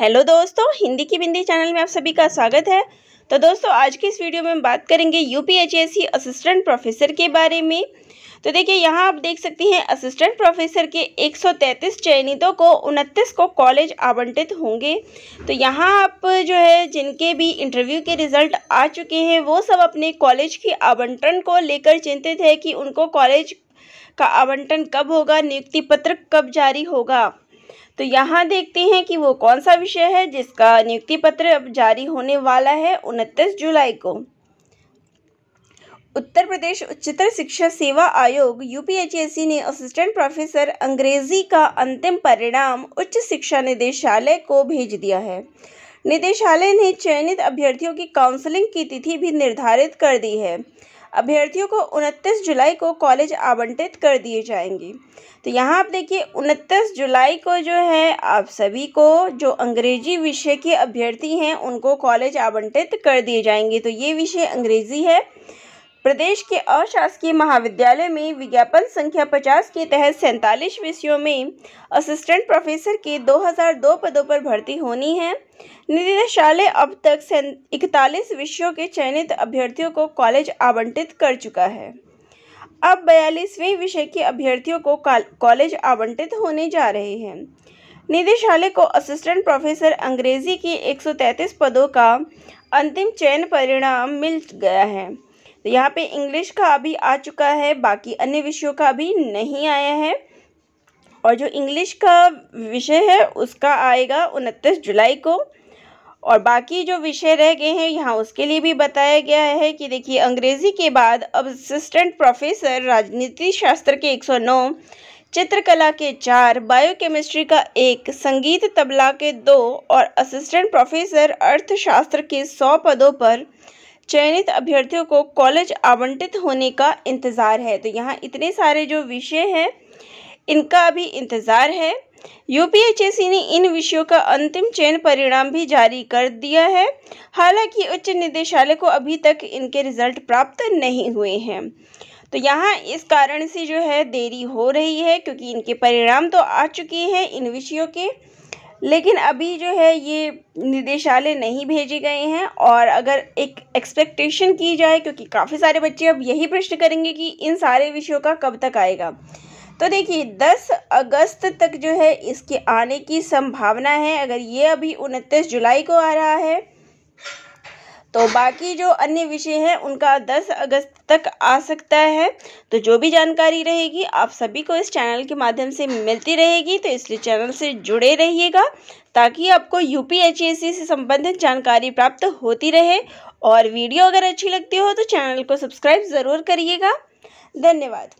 hello दोस्तों हिंदी की बिंदी channel में आप सभी का स्वागत है तो दोस्तों आज की इस वीडियो में बात करेंगे यू पी असिस्टेंट प्रोफेसर के बारे में तो देखिए यहाँ आप देख सकते हैं असिस्टेंट प्रोफेसर के 133 चयनितों को उनतीस को कॉलेज आवंटित होंगे तो यहाँ आप जो है जिनके भी इंटरव्यू के रिजल्ट आ चुके हैं वो सब अपने कॉलेज के आवंटन को लेकर चिंतित है कि उनको कॉलेज का आवंटन कब होगा नियुक्ति पत्र कब जारी होगा तो यहाँ देखते हैं कि वो कौन सा विषय है जिसका नियुक्ति पत्र अब जारी होने वाला है उनतीस जुलाई को उत्तर प्रदेश उच्चतर शिक्षा सेवा आयोग यू ने असिस्टेंट प्रोफेसर अंग्रेजी का अंतिम परिणाम उच्च शिक्षा निदेशालय को भेज दिया है निदेशालय ने चयनित अभ्यर्थियों की काउंसलिंग की तिथि भी निर्धारित कर दी है अभ्यर्थियों को उनतीस जुलाई को कॉलेज आवंटित कर दिए जाएंगे तो यहाँ आप देखिए उनतीस जुलाई को जो है आप सभी को जो अंग्रेजी विषय के अभ्यर्थी हैं उनको कॉलेज आवंटित कर दिए जाएंगे तो ये विषय अंग्रेज़ी है प्रदेश के अशासकीय महाविद्यालय में विज्ञापन संख्या 50 के तहत सैंतालीस विषयों में असिस्टेंट प्रोफेसर के 2002 पदों पर भर्ती होनी है निदेशालय अब तक इकतालीस विषयों के चयनित अभ्यर्थियों को कॉलेज आवंटित कर चुका है अब बयालीसवें विषय के अभ्यर्थियों को कॉलेज आवंटित होने जा रहे हैं निदेशालय को असिस्टेंट प्रोफेसर अंग्रेजी की 133 पदों का अंतिम चयन परिणाम मिल गया है तो यहाँ पे इंग्लिश का अभी आ चुका है बाकी अन्य विषयों का अभी नहीं आया है और जो इंग्लिश का विषय है उसका आएगा उनतीस जुलाई को और बाकी जो विषय रह गए हैं यहाँ उसके लिए भी बताया गया है कि देखिए अंग्रेज़ी के बाद अब असिस्टेंट प्रोफेसर राजनीति शास्त्र के 109 चित्रकला के चार बायोकेमिस्ट्री का एक संगीत तबला के दो और असिस्टेंट प्रोफेसर अर्थशास्त्र के सौ पदों पर चयनित अभ्यर्थियों को कॉलेज आवंटित होने का इंतज़ार है तो यहाँ इतने सारे जो विषय हैं इनका अभी इंतज़ार है यूपीएचएसी ने इन विषयों का अंतिम चयन परिणाम भी जारी कर दिया है हालांकि उच्च निदेशालय को अभी तक इनके रिजल्ट प्राप्त नहीं हुए हैं तो यहाँ इस कारण से जो है देरी हो रही है क्योंकि इनके परिणाम तो आ चुके हैं इन विषयों के लेकिन अभी जो है ये निदेशालय नहीं भेजे गए हैं और अगर एक एक्सपेक्टेशन की जाए क्योंकि काफ़ी सारे बच्चे अब यही प्रश्न करेंगे कि इन सारे विषयों का कब तक आएगा तो देखिए 10 अगस्त तक जो है इसके आने की संभावना है अगर ये अभी उनतीस जुलाई को आ रहा है तो बाकी जो अन्य विषय हैं उनका 10 अगस्त तक आ सकता है तो जो भी जानकारी रहेगी आप सभी को इस चैनल के माध्यम से मिलती रहेगी तो इसलिए चैनल से जुड़े रहिएगा ताकि आपको यू से संबंधित जानकारी प्राप्त होती रहे और वीडियो अगर अच्छी लगती हो तो चैनल को सब्सक्राइब ज़रूर करिएगा धन्यवाद